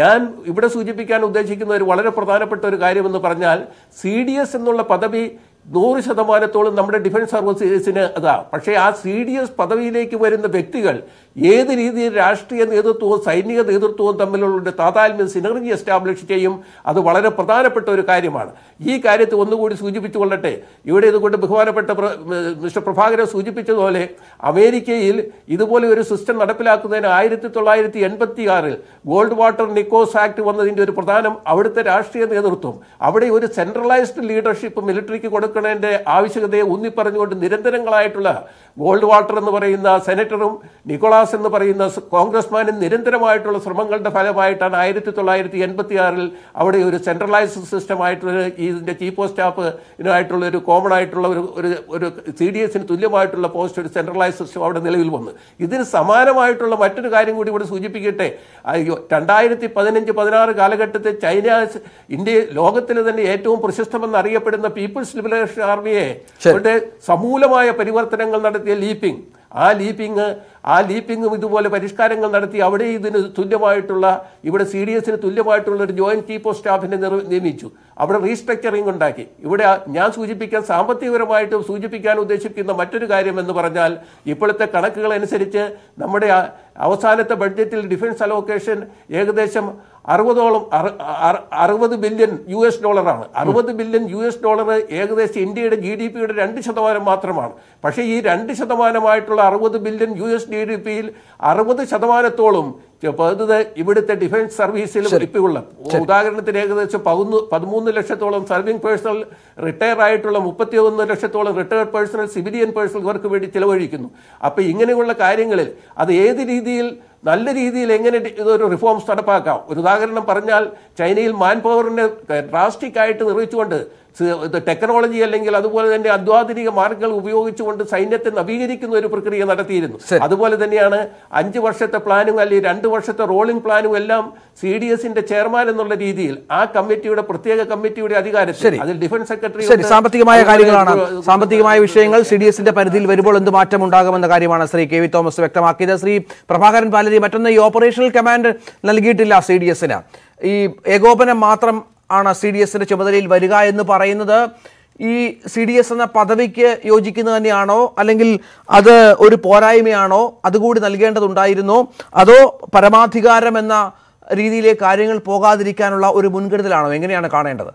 Speaker 3: ഞാൻ ഇവിടെ സൂചിപ്പിക്കാൻ ഉദ്ദേശിക്കുന്ന ഒരു വളരെ പ്രധാനപ്പെട്ട ഒരു കാര്യമെന്ന് പറഞ്ഞാൽ സി ഡി എസ് എന്നുള്ള പദവി നൂറ് ശതമാനത്തോളം നമ്മുടെ ഡിഫൻസ് സർവീസസിന് അതാ പക്ഷേ ആ സി ഡി എസ് പദവിയിലേക്ക് വരുന്ന വ്യക്തികൾ ഏത് രീതിയിൽ രാഷ്ട്രീയ നേതൃത്വവും സൈനിക നേതൃത്വവും തമ്മിലുള്ള താതാൽമ്യം സിനർജി എസ്റ്റാബ്ലിഷ് ചെയ്യും അത് വളരെ പ്രധാനപ്പെട്ട ഒരു കാര്യമാണ് ഈ കാര്യത്തെ ഒന്നുകൂടി കൊള്ളട്ടെ ഇവിടെ ഇതുകൊണ്ട് ബഹുമാനപ്പെട്ട മിസ്റ്റർ പ്രഭാകരൻ സൂചിപ്പിച്ചതുപോലെ അമേരിക്കയിൽ ഇതുപോലെ ഒരു സിസ്റ്റം നടപ്പിലാക്കുന്നതിന് ആയിരത്തി തൊള്ളായിരത്തി എൺപത്തി ആറിൽ ഗോൾഡ് വാട്ടർ നിക്കോസ് ആക്ട് വന്നതിൻ്റെ ഒരു പ്രധാനം അവിടുത്തെ രാഷ്ട്രീയ നേതൃത്വം അവിടെ ഒരു സെൻട്രലൈസ്ഡ് ലീഡർഷിപ്പ് മിലിറ്ററിക്ക് കൊടുക്കും കൊടുക്കണേൻ്റെ ആവശ്യകതയെ ഊന്നിപ്പറഞ്ഞുകൊണ്ട് നിരന്തരങ്ങളായിട്ടുള്ള ഗോൾഡ് വാട്ടർ എന്ന് പറയുന്ന സെനറ്ററും നിക്കോളാസ് എന്ന് പറയുന്ന കോൺഗ്രസ്മാനും നിരന്തരമായിട്ടുള്ള ശ്രമങ്ങളുടെ ഫലമായിട്ടാണ് ആയിരത്തി തൊള്ളായിരത്തി എൺപത്തി ആറിൽ അവിടെ ഒരു സെൻട്രലൈസ്ഡ് സിസ്റ്റം സിസ്റ്റമായിട്ടുള്ള ഇതിൻ്റെ ചീഫ് ഓഫ് സ്റ്റാഫിനായിട്ടുള്ള ഒരു കോമൺ ആയിട്ടുള്ള ഒരു ഒരു ഒരു സി ഡി എസിന് തുല്യമായിട്ടുള്ള പോസ്റ്റ് ഒരു സെൻട്രലൈസ്ഡ് സിസ്റ്റം അവിടെ നിലവിൽ വന്നു ഇതിന് സമാനമായിട്ടുള്ള മറ്റൊരു കാര്യം കൂടി ഇവിടെ സൂചിപ്പിക്കട്ടെ രണ്ടായിരത്തി പതിനഞ്ച് പതിനാറ് കാലഘട്ടത്തിൽ ചൈന ഇന്ത്യ ലോകത്തിലെ തന്നെ ഏറ്റവും പ്രശസ്തമെന്ന് അറിയപ്പെടുന്ന പീപ്പിൾസ് ലിബറേഷൻ സുരേഷ് ആർമിയെ അവരുടെ സമൂലമായ പരിവർത്തനങ്ങൾ നടത്തിയ ലീപ്പിംഗ് ആ ലീപ്പിംഗ് ആ ലീപ്പിംഗ് ഇതുപോലെ പരിഷ്കാരങ്ങൾ നടത്തി അവിടെ ഇതിന് തുല്യമായിട്ടുള്ള ഇവിടെ സി ഡി എസിന് തുല്യമായിട്ടുള്ള ഒരു ജോയിന്റ് ചീഫ് ഓഫ് സ്റ്റാഫിനെ നിയമിച്ചു അവിടെ റീസ്ട്രക്ചറിംഗ് ഉണ്ടാക്കി ഇവിടെ ഞാൻ സൂചിപ്പിക്കാൻ സാമ്പത്തികപരമായിട്ട് സൂചിപ്പിക്കാൻ ഉദ്ദേശിക്കുന്ന മറ്റൊരു കാര്യം എന്ന് പറഞ്ഞാൽ ഇപ്പോഴത്തെ കണക്കുകൾ അനുസരിച്ച് നമ്മുടെ അവസാനത്തെ ബഡ്ജറ്റിൽ ഡിഫൻസ് അലോക്കേഷൻ ഏകദേശം അറുപതോളം അറുപത് ബില്യൺ യു എസ് ഡോളറാണ് അറുപത് ബില്യൺ യു എസ് ഡോളർ ഏകദേശം ഇന്ത്യയുടെ ജി ഡി പിയുടെ രണ്ട് ശതമാനം മാത്രമാണ് പക്ഷേ ഈ രണ്ട് ശതമാനമായിട്ടുള്ള അറുപത് billion U S G D പിയിൽ അറുപത് ശതമാനത്തോളം പകുതി ഇവിടുത്തെ ഡിഫൻസ് സർവീസിൽ ഇപ്പോഴുള്ള ഉദാഹരണത്തിന് ഏകദേശം പതിനൊന്ന് പതിമൂന്ന് ലക്ഷത്തോളം സർവിംഗ് പേഴ്സണൽ റിട്ടയർ ആയിട്ടുള്ള മുപ്പത്തി ഒന്ന് ലക്ഷത്തോളം റിട്ടയർഡ് പേഴ്സണൽ സിവിലിയൻ പേഴ്സണൽ ഇവർക്ക് വേണ്ടി ചിലവഴിക്കുന്നു അപ്പോൾ ഇങ്ങനെയുള്ള കാര്യങ്ങളിൽ അത് ഏത് രീതിയിൽ നല്ല രീതിയിൽ എങ്ങനെ ഇതൊരു റിഫോംസ് നടപ്പാക്കാം ഒരു ഉദാഹരണം പറഞ്ഞാൽ ചൈനയിൽ മാൻ പവറിനെ ഡ്രാസ്റ്റിക് ആയിട്ട് നിർവഹിച്ചുകൊണ്ട് ടെക്നോളജി അല്ലെങ്കിൽ അതുപോലെ തന്നെ അത്യാധുനിക മാർഗങ്ങൾ ഉപയോഗിച്ചുകൊണ്ട് സൈന്യത്തെ നവീകരിക്കുന്ന ഒരു പ്രക്രിയ നടത്തിയിരുന്നു അതുപോലെ തന്നെയാണ് അഞ്ച് വർഷത്തെ പ്ലാനും അല്ലെങ്കിൽ രണ്ട് വർഷത്തെ റോളിംഗ് പ്ലാനും എല്ലാം സി ഡി എസിന്റെ ചെയർമാൻ എന്നുള്ള രീതിയിൽ ആ കമ്മിറ്റിയുടെ പ്രത്യേക കമ്മിറ്റിയുടെ അധികാരത്തിൽ അതിൽ ഡിഫൻസ് സെക്രട്ടറി സാമ്പത്തികമായ കാര്യങ്ങളാണ്
Speaker 1: സാമ്പത്തികമായ വിഷയങ്ങൾ സി ഡി എസിന്റെ പരിധിയിൽ വരുമ്പോൾ എന്ത് മാറ്റം ഉണ്ടാകുമെന്ന കാര്യമാണ് ശ്രീ കെ വി തോമസ് വ്യക്തമാക്കിയത് ശ്രീ പ്രഭാകരൻ പാലരി മറ്റൊന്ന് ഈ ഓപ്പറേഷണൽ കമാൻഡ് നൽകിയിട്ടില്ല സി ഡി എസിന് ഈ ഏകോപനം മാത്രം ആണ് സി ഡി എസിൻ്റെ ചുമതലയിൽ വരിക എന്ന് പറയുന്നത് ഈ സി ഡി എസ് എന്ന പദവിക്ക് യോജിക്കുന്നത് തന്നെയാണോ അല്ലെങ്കിൽ അത് ഒരു പോരായ്മയാണോ അതുകൂടി നൽകേണ്ടതുണ്ടായിരുന്നോ അതോ പരമാധികാരം എന്ന രീതിയിലെ കാര്യങ്ങൾ പോകാതിരിക്കാനുള്ള ഒരു മുൻകരുതലാണോ എങ്ങനെയാണ് കാണേണ്ടത്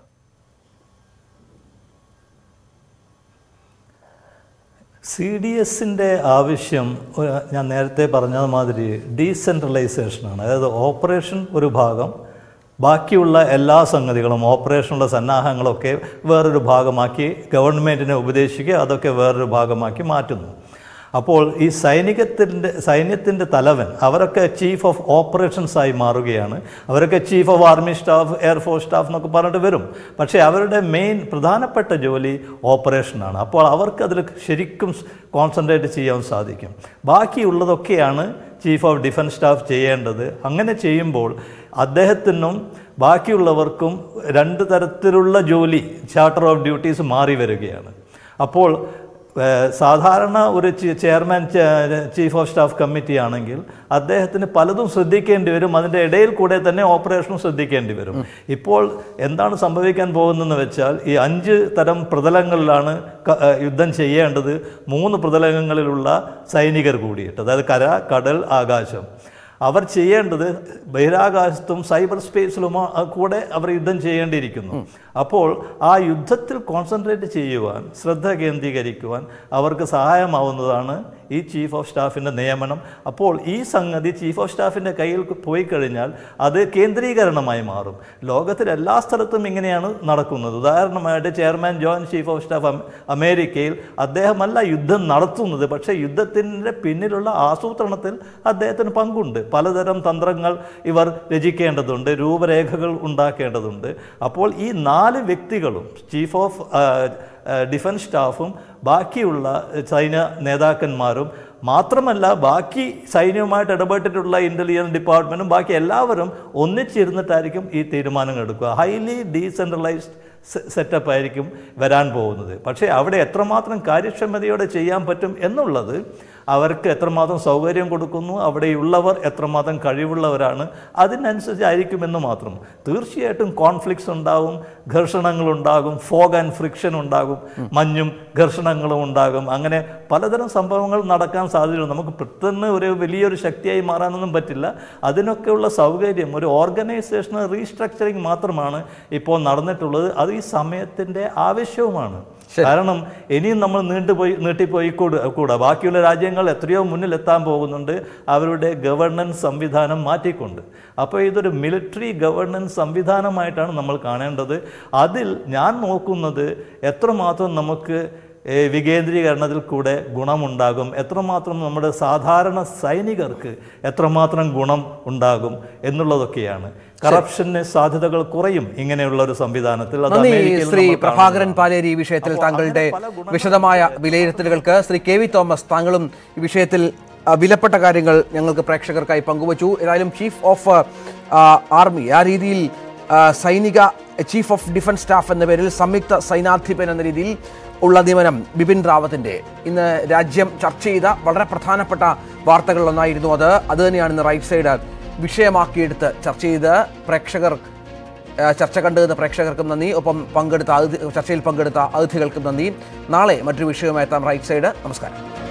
Speaker 2: സി ഡി എസിൻ്റെ ആവശ്യം ഞാൻ നേരത്തെ പറഞ്ഞത് മാതിരി ഡീസെൻട്രലൈസേഷനാണ് അതായത് ഓപ്പറേഷൻ ഒരു ഭാഗം ബാക്കിയുള്ള എല്ലാ സംഗതികളും ഓപ്പറേഷനുള്ള സന്നാഹങ്ങളൊക്കെ വേറൊരു ഭാഗമാക്കി ഗവൺമെൻറ്റിനെ ഉപദേശിക്കുക അതൊക്കെ വേറൊരു ഭാഗമാക്കി മാറ്റുന്നു അപ്പോൾ ഈ സൈനികത്തിൻ്റെ സൈന്യത്തിൻ്റെ തലവൻ അവരൊക്കെ ചീഫ് ഓഫ് ഓപ്പറേഷൻസ് ആയി മാറുകയാണ് അവരൊക്കെ chief of army staff air force staff എന്നൊക്കെ പറഞ്ഞിട്ട് വരും പക്ഷേ അവരുടെ മെയിൻ പ്രധാനപ്പെട്ട ജോലി ഓപ്പറേഷനാണ് അപ്പോൾ അവർക്കതിൽ ശരിക്കും കോൺസെൻട്രേറ്റ് ചെയ്യാൻ സാധിക്കും ബാക്കിയുള്ളതൊക്കെയാണ് ചീഫ് ഓഫ് ഡിഫൻസ് സ്റ്റാഫ് ചെയ്യേണ്ടത് അങ്ങനെ ചെയ്യുമ്പോൾ അദ്ദേഹത്തിനും ബാക്കിയുള്ളവർക്കും രണ്ട് തരത്തിലുള്ള ജോലി ചാർട്ടർ ഓഫ് ഡ്യൂട്ടീസ് മാറി വരികയാണ് അപ്പോൾ സാധാരണ ഒരു chairman chief of staff committee ആണെങ്കിൽ അദ്ദേഹത്തിന് പലതും ശ്രദ്ധിക്കേണ്ടി വരും അതിൻ്റെ ഇടയിൽ കൂടെ തന്നെ ഓപ്പറേഷനും ശ്രദ്ധിക്കേണ്ടി വരും ഇപ്പോൾ എന്താണ് സംഭവിക്കാൻ പോകുന്നതെന്ന് വെച്ചാൽ ഈ അഞ്ച് തരം പ്രതലങ്ങളിലാണ് യുദ്ധം ചെയ്യേണ്ടത് മൂന്ന് പ്രതലങ്ങളിലുള്ള സൈനികർ കൂടിയിട്ട് അതായത് കര കടൽ ആകാശം അവർ ചെയ്യേണ്ടത് ബഹിരാകാശത്തും സൈബർ സ്പേസിലും കൂടെ അവർ യുദ്ധം ചെയ്യേണ്ടിയിരിക്കുന്നു അപ്പോൾ ആ യുദ്ധത്തിൽ കോൺസെൻട്രേറ്റ് ചെയ്യുവാൻ ശ്രദ്ധ കേന്ദ്രീകരിക്കുവാൻ അവർക്ക് സഹായമാവുന്നതാണ് ഈ ചീഫ് ഓഫ് സ്റ്റാഫിൻ്റെ നിയമനം അപ്പോൾ ഈ സംഗതി ചീഫ് ഓഫ് സ്റ്റാഫിൻ്റെ കയ്യിൽ പോയി കഴിഞ്ഞാൽ അത് കേന്ദ്രീകരണമായി മാറും ലോകത്തിൽ എല്ലാ സ്ഥലത്തും ഇങ്ങനെയാണ് നടക്കുന്നത് ഉദാഹരണമായിട്ട് chairman joint chief of staff അമേരിക്കയിൽ അദ്ദേഹമല്ല യുദ്ധം നടത്തുന്നത് പക്ഷേ യുദ്ധത്തിൻ്റെ പിന്നിലുള്ള ആസൂത്രണത്തിൽ അദ്ദേഹത്തിന് പങ്കുണ്ട് പലതരം തന്ത്രങ്ങൾ ഇവർ രചിക്കേണ്ടതുണ്ട് രൂപരേഖകൾ ഉണ്ടാക്കേണ്ടതുണ്ട് അപ്പോൾ ഈ നാല് വ്യക്തികളും ചീഫ് ഓഫ് ഡിഫൻസ് സ്റ്റാഫും ബാക്കിയുള്ള സൈന്യ നേതാക്കന്മാരും മാത്രമല്ല ബാക്കി സൈന്യവുമായിട്ട് ഇടപെട്ടിട്ടുള്ള ഇൻ്റലിജൻസ് ഡിപ്പാർട്ട്മെൻറ്റും ബാക്കി എല്ലാവരും ഒന്നിച്ചിരുന്നിട്ടായിരിക്കും ഈ തീരുമാനങ്ങൾ എടുക്കുക ഹൈലി ഡീസെൻട്രലൈസ്ഡ് സെറ്റപ്പ് ആയിരിക്കും വരാൻ പോകുന്നത് പക്ഷേ അവിടെ എത്രമാത്രം കാര്യക്ഷമതയോടെ ചെയ്യാൻ പറ്റും എന്നുള്ളത് അവർക്ക് എത്രമാത്രം സൗകര്യം കൊടുക്കുന്നു അവിടെയുള്ളവർ എത്രമാത്രം കഴിവുള്ളവരാണ് അതിനനുസരിച്ചായിരിക്കുമെന്ന് മാത്രം തീർച്ചയായിട്ടും കോൺഫ്ലിക്ട്സ് ഉണ്ടാകും ഘർഷണങ്ങളുണ്ടാകും ഫോഗ് ആൻഡ് ഫ്രിക്ഷൻ ഉണ്ടാകും മഞ്ഞും ഘർഷണങ്ങളും ഉണ്ടാകും അങ്ങനെ പലതരം സംഭവങ്ങൾ നടക്കാൻ സാധ്യതയുണ്ട് നമുക്ക് പെട്ടെന്ന് ഒരു വലിയൊരു ശക്തിയായി മാറാനൊന്നും പറ്റില്ല അതിനൊക്കെയുള്ള സൗകര്യം ഒരു ഓർഗനൈസേഷണൽ റീസ്ട്രക്ചറിങ് മാത്രമാണ് ഇപ്പോൾ നടന്നിട്ടുള്ളത് അത് ഈ സമയത്തിൻ്റെ ആവശ്യവുമാണ് കാരണം ഇനിയും നമ്മൾ നീണ്ടുപോയി നീട്ടിപ്പോയി കൂടുക കൂടാ ബാക്കിയുള്ള രാജ്യങ്ങൾ എത്രയോ മുന്നിലെത്താൻ പോകുന്നുണ്ട് അവരുടെ ഗവർണൻസ് സംവിധാനം മാറ്റിക്കൊണ്ട് അപ്പോൾ ഇതൊരു മിലിറ്ററി ഗവർണൻസ് സംവിധാനമായിട്ടാണ് നമ്മൾ കാണേണ്ടത് അതിൽ ഞാൻ നോക്കുന്നത് എത്രമാത്രം നമുക്ക് വികേന്ദ്രീകരണത്തിൽ കൂടെ ഗുണമുണ്ടാകും എത്രമാത്രം നമ്മുടെ സാധാരണ സൈനികർക്ക് എത്രമാത്രം ഗുണം ഉണ്ടാകും എന്നുള്ളതൊക്കെയാണ് കറപ്ഷന് സാധ്യതകൾ കുറയും ഇങ്ങനെയുള്ള ഒരു സംവിധാനത്തിൽ ശ്രീ പ്രഭാകരൻ
Speaker 1: പാലേരി ഈ വിഷയത്തിൽ താങ്കളുടെ വിശദമായ വിലയിരുത്തലുകൾക്ക് ശ്രീ കെ വി തോമസ് താങ്കളും ഈ വിഷയത്തിൽ വിലപ്പെട്ട കാര്യങ്ങൾ ഞങ്ങൾക്ക് പ്രേക്ഷകർക്കായി പങ്കുവച്ചു ഏതായാലും ചീഫ് ഓഫ് ആർമി ആ രീതിയിൽ സൈനിക ചീഫ് ഓഫ് ഡിഫൻസ് സ്റ്റാഫ് എന്ന പേരിൽ സംയുക്ത സൈനാധിപൻ എന്ന രീതിയിൽ ഉള്ള നിയമനം ബിപിൻ റാവത്തിന്റെ ഇന്ന് രാജ്യം ചർച്ച ചെയ്ത വളരെ പ്രധാനപ്പെട്ട വാർത്തകളിലൊന്നായിരുന്നു അത് അത് തന്നെയാണ് ഇന്ന് റൈറ്റ് സൈഡ് വിഷയമാക്കിയെടുത്ത് ചർച്ച ചെയ്ത് പ്രേക്ഷകർ ചർച്ച കണ്ടുവന്ന പ്രേക്ഷകർക്കും നന്ദി ഒപ്പം പങ്കെടുത്ത ചർച്ചയിൽ പങ്കെടുത്ത അതിഥികൾക്കും നന്ദി നാളെ മറ്റൊരു വിഷയവുമായി എത്താം റൈറ്റ് സൈഡ് നമസ്കാരം